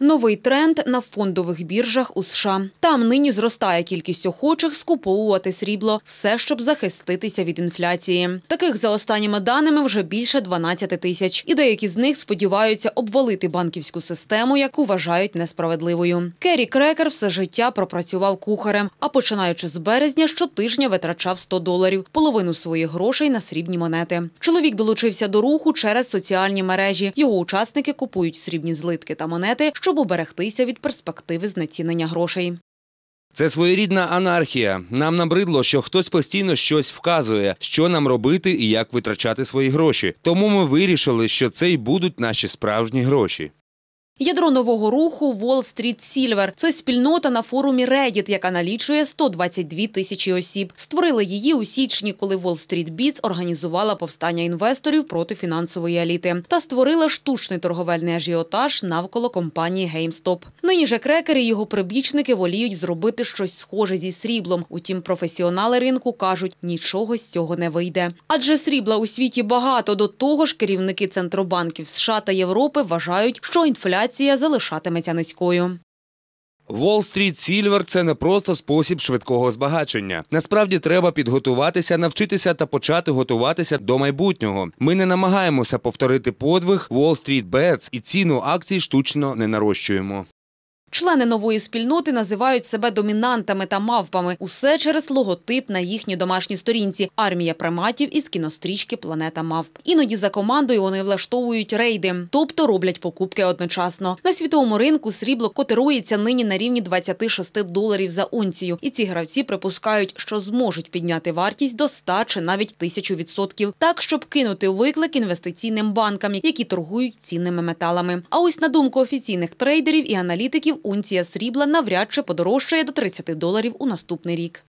Новий тренд на фондових біржах у США. Там нині зростає кількість охочих скуповувати срібло, все щоб захиститися від інфляції. Таких за останніми даними вже більше 12 тисяч, і деякі з них сподіваються обвалити банківську систему, яку вважають несправедливою. Керрі Крекер все життя пропрацював кухарем, а починаючи з березня, щотижня витрачав 100 доларів, половину своїх грошей на срібні монети. Чоловік долучився до руху через соціальні мережі. Його учасники купують срібні злитки та монети. Щоб щоб уберегтися від перспективи знецінення грошей. Це своєрідна анархія. Нам набридло, що хтось постійно щось вказує, що нам робити і як витрачати свої гроші. Тому ми вирішили, що це й будуть наші справжні гроші. Ядро нового руху Wall Street Silver – це спільнота на форумі Reddit, яка налічує 122 тисячі осіб. Створили її у січні, коли Wall Street Bits організувала повстання інвесторів проти фінансової еліти та створила штучний торговельний ажіотаж навколо компанії GameStop. Нині же крекери і його прибічники воліють зробити щось схоже зі сріблом. Утім, професіонали ринку кажуть, нічого з цього не вийде. Адже срібла у світі багато. До того ж, керівники центробанків США та Європи вважають, що інфляція інфляція залишатиметься низькою. Wall-Street Silver – це не просто спосіб швидкого збагачення. Насправді треба підготуватися, навчитися та почати готуватися до майбутнього. Ми не намагаємося повторити подвиг Wall Street Bets і ціну акцій штучно не нарощуємо. Члени нової спільноти називають себе домінантами та мавпами. Усе через логотип на їхній домашній сторінці армія приматів із кінострічки Планета Мавп. Іноді за командою вони влаштовують рейди, тобто роблять покупки одночасно. На світовому ринку срібло котирується нині на рівні 26 доларів за унцію, і ці гравці припускають, що зможуть підняти вартість до 100 чи навіть 1000 відсотків, так щоб кинути виклик інвестиційним банкам, які торгують цінними металами. А ось на думку офіційних трейдерів і аналітиків унція срібла навряд чи подорожчає до 30 доларів у наступний рік.